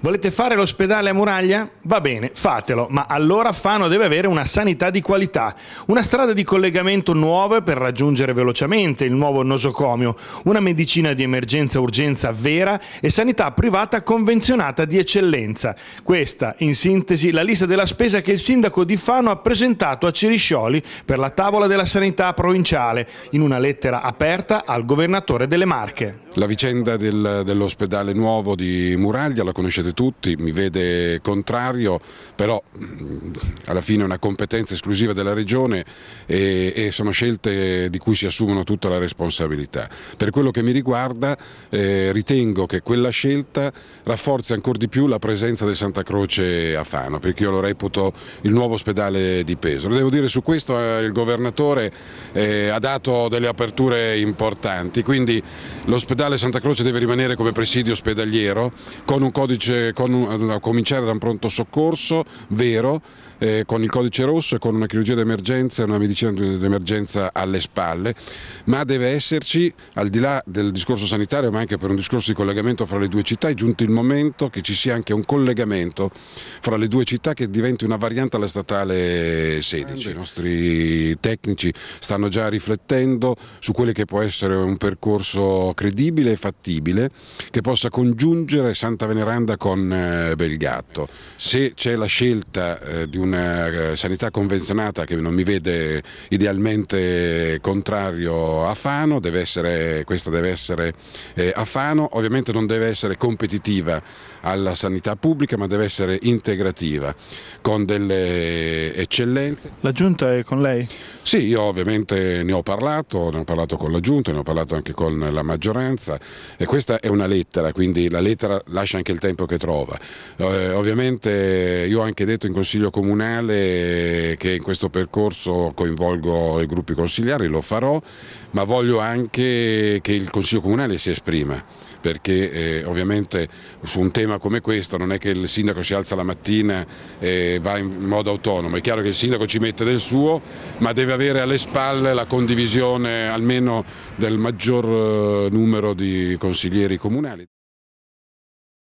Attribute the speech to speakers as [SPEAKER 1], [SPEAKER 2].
[SPEAKER 1] Volete fare l'ospedale a muraglia? Va bene, fatelo, ma allora Fano deve avere una sanità di qualità, una strada di collegamento nuova per raggiungere velocemente il nuovo nosocomio, una medicina di emergenza-urgenza vera e sanità privata convenzionata di eccellenza. Questa, in sintesi, la lista della spesa che il sindaco di Fano ha presentato a Ciriscioli per la tavola della sanità provinciale, in una lettera aperta al governatore delle Marche.
[SPEAKER 2] La vicenda del, dell'ospedale nuovo di muraglia, la conoscete tutti, mi vede contrario, però mm, alla fine è una competenza esclusiva della Regione e, e sono scelte di cui si assumono tutta la responsabilità. Per quello che mi riguarda eh, ritengo che quella scelta rafforzi ancora di più la presenza del Santa Croce a Fano, perché io lo reputo il nuovo ospedale di peso. Devo dire su questo eh, il governatore eh, ha dato delle aperture importanti, quindi l'ospedale Santa Croce deve rimanere come presidio ospedaliero vero, con un codice, con un, a cominciare da un pronto soccorso vero, eh, con il codice rosso e con una chirurgia d'emergenza e una medicina d'emergenza alle spalle, ma deve esserci, al di là del discorso sanitario, ma anche per un discorso di collegamento fra le due città, è giunto il momento che ci sia anche un collegamento fra le due città che diventi una variante alla statale 16. I nostri tecnici stanno già riflettendo su quello che può essere un percorso credibile e fattibile, che possa congiungere raggiungere Santa Veneranda con eh, Belgatto. Se c'è la scelta eh, di una eh, sanità convenzionata che non mi vede idealmente contrario a Fano, deve essere, questa deve essere a Fano, ovviamente non deve essere competitiva alla sanità pubblica ma deve essere integrativa con delle eccellenze. La Giunta è con lei? Sì, io ovviamente ne ho parlato, ne ho parlato con la Giunta, ne ho parlato anche con la maggioranza e questa è una lettera, quindi la lettera lascia anche il tempo che trova. Eh, ovviamente io ho anche detto in Consiglio Comunale che in questo percorso coinvolgo i gruppi consigliari, lo farò, ma voglio anche che il Consiglio Comunale si esprima, perché eh, ovviamente su un tema come questo non è che il sindaco si alza la mattina e va in modo autonomo, è chiaro che il sindaco ci mette del suo, ma deve avere alle spalle la condivisione
[SPEAKER 1] almeno del maggior eh, numero di consiglieri comunali.